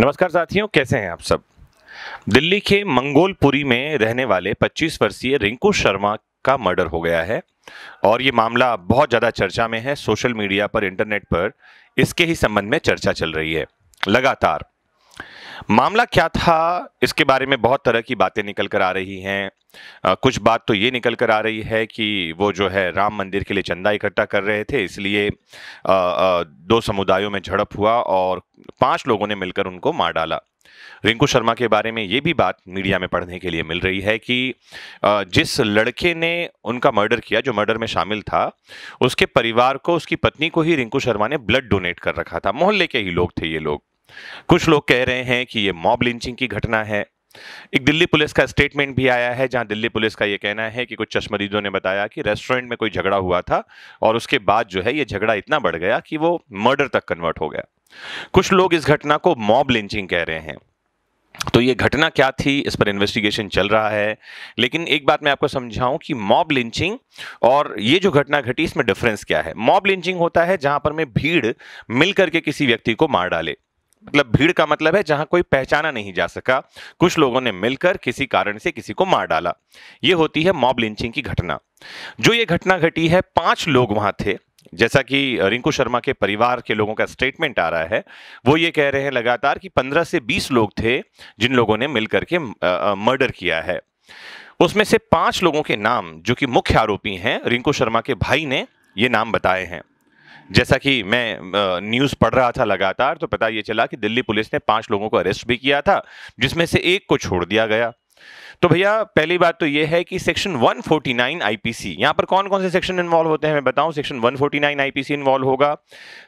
नमस्कार साथियों कैसे हैं आप सब दिल्ली के मंगोलपुरी में रहने वाले 25 वर्षीय रिंकू शर्मा का मर्डर हो गया है और ये मामला बहुत ज़्यादा चर्चा में है सोशल मीडिया पर इंटरनेट पर इसके ही संबंध में चर्चा चल रही है लगातार मामला क्या था इसके बारे में बहुत तरह की बातें निकल कर आ रही हैं कुछ बात तो ये निकल कर आ रही है कि वो जो है राम मंदिर के लिए चंदा इकट्ठा कर रहे थे इसलिए दो समुदायों में झड़प हुआ और पांच लोगों ने मिलकर उनको मार डाला रिंकू शर्मा के बारे में ये भी बात मीडिया में पढ़ने के लिए मिल रही है कि जिस लड़के ने उनका मर्डर किया जो मर्डर में शामिल था उसके परिवार को उसकी पत्नी को ही रिंकू शर्मा ने ब्लड डोनेट कर रखा था मोहल्ले के ही लोग थे ये लोग कुछ लोग कह रहे हैं कि ये मॉब लिंचिंग की घटना है एक दिल्ली पुलिस का स्टेटमेंट भी आया है जहां दिल्ली पुलिस का यह कहना है कि कुछ चश्मदीदों ने बताया कि रेस्टोरेंट में कोई झगड़ा हुआ था और उसके बाद जो है यह झगड़ा इतना बढ़ गया कि वो मर्डर तक कन्वर्ट हो गया कुछ लोग इस घटना को मॉब लिंचिंग कह रहे हैं तो ये घटना क्या थी इस पर इन्वेस्टिगेशन चल रहा है लेकिन एक बात मैं आपको समझाऊं कि मॉब लिंचिंग और ये जो घटना घटी इसमें डिफरेंस क्या है मॉब लिंचिंग होता है जहां पर मैं भीड़ मिलकर के किसी व्यक्ति को मार डाले मतलब भीड़ का मतलब है जहां कोई पहचाना नहीं जा सका कुछ लोगों ने मिलकर किसी कारण से किसी को मार डाला ये होती है मॉब लिंचिंग की घटना जो ये घटना घटी है पांच लोग वहां थे जैसा कि रिंकू शर्मा के परिवार के लोगों का स्टेटमेंट आ रहा है वो ये कह रहे हैं लगातार कि 15 से 20 लोग थे जिन लोगों ने मिलकर के मर्डर किया है उसमें से पांच लोगों के नाम जो कि मुख्य आरोपी हैं रिंकू शर्मा के भाई ने ये नाम बताए हैं जैसा कि मैं न्यूज़ पढ़ रहा था लगातार तो पता ये चला कि दिल्ली पुलिस ने पांच लोगों को अरेस्ट भी किया था जिसमें से एक को छोड़ दिया गया तो भैया पहली बात तो यह है कि सेक्शन 149 आईपीसी यहां पर कौन कौन से सेक्शन इन्वॉल्व होते हैं मैं बताऊं सेक्शन 149 आईपीसी इन्वॉल्व होगा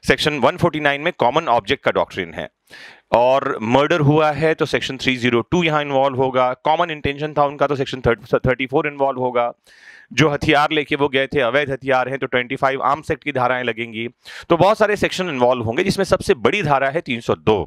सेक्शन 149 में कॉमन ऑब्जेक्ट का डॉक्ट्रिन है और मर्डर हुआ है तो सेक्शन 302 यहाँ इन्वॉल्व होगा कॉमन इंटेंशन था उनका तो सेक्शन 34 इन्वॉल्व होगा जो हथियार लेके वो गए थे अवैध हथियार हैं तो 25 आर्म्स एक्ट की धाराएं लगेंगी तो बहुत सारे सेक्शन इन्वॉल्व होंगे जिसमें सबसे बड़ी धारा है 302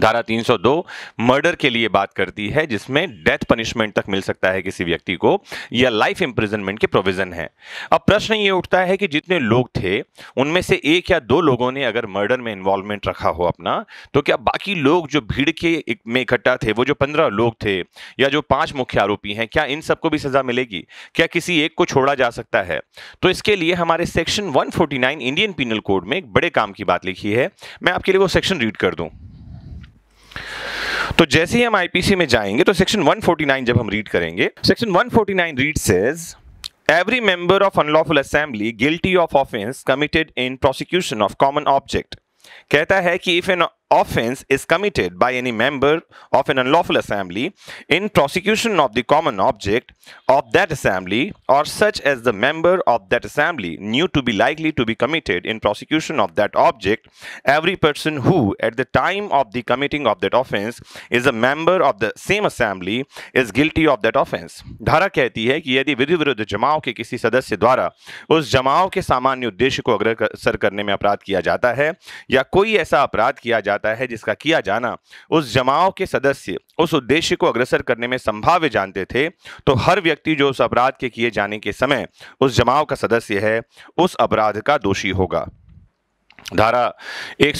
धारा 302 मर्डर के लिए बात करती है जिसमें डेथ पनिशमेंट तक मिल सकता है किसी व्यक्ति को या लाइफ इंप्रिजनमेंट के प्रोविजन है अब प्रश्न ये उठता है कि जितने लोग थे उनमें से एक या दो लोगों ने अगर मर्डर में इन्वॉल्वमेंट रखा हो अपना तो क्या बाकी लोग जो भीड़ के में इकट्ठा थे वो जो पंद्रह लोग थे या जो पांच मुख्य आरोपी हैं क्या इन सबको भी सजा मिलेगी क्या किसी एक को छोड़ा जा सकता है तो इसके लिए हमारे section one Indian penal code में एक बड़े काम की बात लिखी है मैं आपके लिए वो सेक्शन रीड कर दूँ तो जैसे ही हम आईपीसी में जाएंगे तो सेक्शन 149 जब हम रीड करेंगे सेक्शन 149 रीड से every member of unlawful assembly guilty of offence committed in prosecution of common object कहता है कि if an offense is committed by any member of an unlawful assembly in prosecution of the common object of that assembly or such as the member of that assembly knew to be likely to be committed in prosecution of that object every person who at the time of the committing of that offense is a member of the same assembly is guilty of that offense धारा कहती है कि यदि विधि विरुद्ध जमाव के किसी सदस्य द्वारा उस जमाव के सामान्य उद्देश्य को अग्रसर karne mein aparadh kiya jata hai ya koi aisa aparadh kiya jata जाता है जिसका किया जाना उस जमाव के सदस्य उस उद्देश्य को अग्रसर करने में संभाव्य जानते थे तो हर व्यक्ति जो उस अपराध के किए जाने के समय उस जमाव का सदस्य है उस अपराध का दोषी होगा धारा एक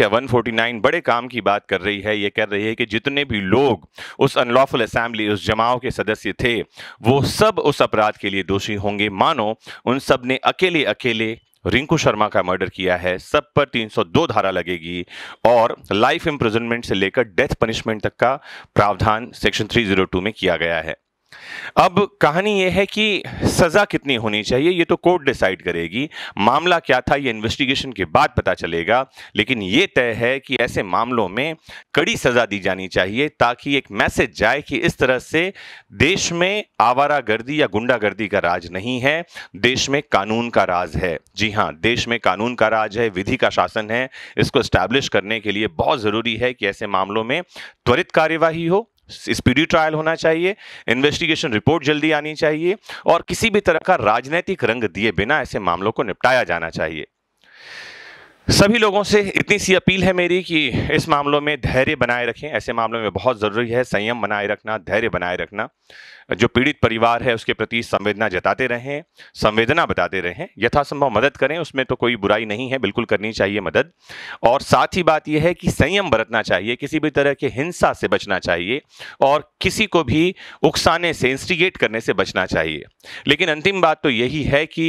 या 149 बड़े काम की बात कर रही है ये कह रही है कि जितने भी लोग उस अनलॉफुल असेंबली उस जमाव के सदस्य थे वो सब उस अपराध के लिए दोषी होंगे मानो उन सब ने अकेले अकेले रिंकू शर्मा का मर्डर किया है सब पर 302 धारा लगेगी और लाइफ इम्प्रिजनमेंट से लेकर डेथ पनिशमेंट तक का प्रावधान सेक्शन 302 में किया गया है अब कहानी यह है कि सज़ा कितनी होनी चाहिए यह तो कोर्ट डिसाइड करेगी मामला क्या था यह इन्वेस्टिगेशन के बाद पता चलेगा लेकिन यह तय है कि ऐसे मामलों में कड़ी सज़ा दी जानी चाहिए ताकि एक मैसेज जाए कि इस तरह से देश में आवारा गर्दी या गुंडागर्दी का राज नहीं है देश में कानून का राज है जी हां देश में कानून का राज है विधि का शासन है इसको स्टैब्लिश करने के लिए बहुत ज़रूरी है कि ऐसे मामलों में त्वरित कार्यवाही हो स्पीडी ट्रायल होना चाहिए इन्वेस्टिगेशन रिपोर्ट जल्दी आनी चाहिए और किसी भी तरह का राजनीतिक रंग दिए बिना ऐसे मामलों को निपटाया जाना चाहिए सभी लोगों से इतनी सी अपील है मेरी कि इस मामलों में धैर्य बनाए रखें ऐसे मामलों में बहुत ज़रूरी है संयम बनाए रखना धैर्य बनाए रखना जो पीड़ित परिवार है उसके प्रति संवेदना जताते रहें संवेदना बताते रहें यथासंभव मदद करें उसमें तो कोई बुराई नहीं है बिल्कुल करनी चाहिए मदद और साथ ही बात यह है कि संयम बरतना चाहिए किसी भी तरह के हिंसा से बचना चाहिए और किसी को भी उकसाने से इंस्टिगेट करने से बचना चाहिए लेकिन अंतिम बात तो यही है कि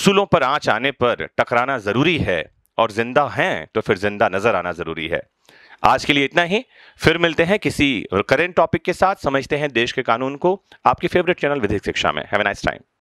उसूलों पर आँच आने पर टकराना ज़रूरी है और जिंदा हैं तो फिर जिंदा नजर आना जरूरी है आज के लिए इतना ही फिर मिलते हैं किसी करेंट टॉपिक के साथ समझते हैं देश के कानून को आपकी फेवरेट चैनल विधिक शिक्षा में हैव ए नाइस टाइम